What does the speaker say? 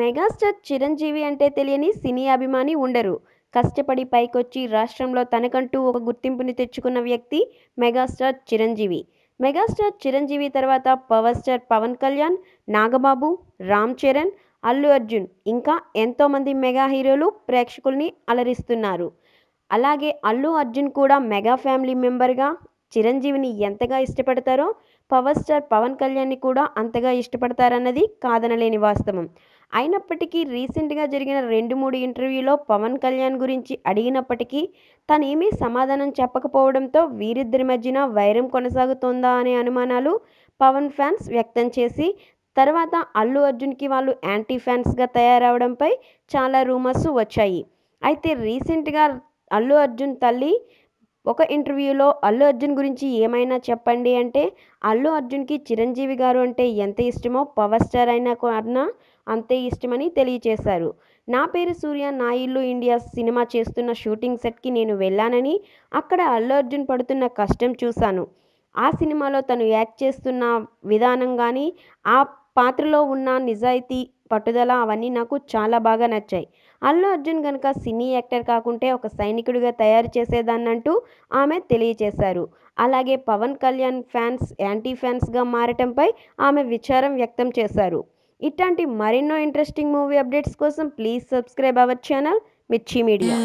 megastar Chiranjeevi అంటే తెలియని సినీ అభిమాని ఉండరు కష్టపడి పైకొచ్చి రాష్ట్రంలో తనకంటూ ఒక గుర్తింపుని తెచ్చుకున్న వ్యక్తి మెగాస్టార్ చిరంజీవి మెగాస్టార్ చిరంజీవి తర్వాత పవర్ స్టార్ పవన్ కళ్యాణ్ నాగబాబు రామ్ చరణ్ అల్లు అర్జున్ ఇంకా ఎంతోమంది మెగా హీరోలు ప్రేక్షకుల్ని అలరిస్తున్నారు అలాగే అల్లు అర్జున్ కూడా మెగా ఫ్యామిలీ మెంబర్గా చిరంజీవిని ఎంతగా ఇష్టపడతారో పవర్ స్టార్ పవన్ కళ్యాణ్ని కూడా అంతగా ఇష్టపడతారన్నది కాదనలేని వాస్తవం అయినప్పటికీ రీసెంట్గా జరిగిన రెండు మూడు ఇంటర్వ్యూలో పవన్ కళ్యాణ్ గురించి అడిగినప్పటికీ తనేమీ సమాధానం చెప్పకపోవడంతో వీరిద్దరి మధ్యన వైరం కొనసాగుతోందా అనే అనుమానాలు పవన్ ఫ్యాన్స్ వ్యక్తం చేసి తర్వాత అల్లు అర్జున్కి వాళ్ళు యాంటీ ఫ్యాన్స్గా తయారవడంపై చాలా రూమర్స్ వచ్చాయి అయితే రీసెంట్గా అల్లు అర్జున్ తల్లి ఒక ఇంటర్వ్యూలో అల్లు అర్జున్ గురించి ఏమైనా చెప్పండి అంటే అల్లు అర్జున్కి చిరంజీవి గారు అంటే ఎంత ఇష్టమో పవర్ స్టార్ అయినా కన్నా అంతే ఇష్టమని తెలియచేశారు నా పేరు సూర్య నా ఇల్లు ఇండియా సినిమా చేస్తున్న షూటింగ్ సెట్కి నేను వెళ్ళానని అక్కడ అల్లు అర్జున్ పడుతున్న కష్టం చూశాను ఆ సినిమాలో తను యాక్ట్ చేస్తున్న విధానం కానీ ఆ పాత్రలో ఉన్న నిజాయితీ పట్టుదల అవన్నీ నాకు చాలా బాగా నచ్చాయి అల్లు అర్జున్ కనుక సినీ యాక్టర్ కాకుంటే ఒక సైనికుడిగా తయారు చేసేదాన్నంటూ ఆమె తెలియచేశారు అలాగే పవన్ కళ్యాణ్ ఫ్యాన్స్ యాంటీ ఫ్యాన్స్గా మారటంపై ఆమె విచారం వ్యక్తం చేశారు ఇట్లాంటి మరెన్నో ఇంట్రెస్టింగ్ మూవీ అప్డేట్స్ కోసం please subscribe our channel Mirchi media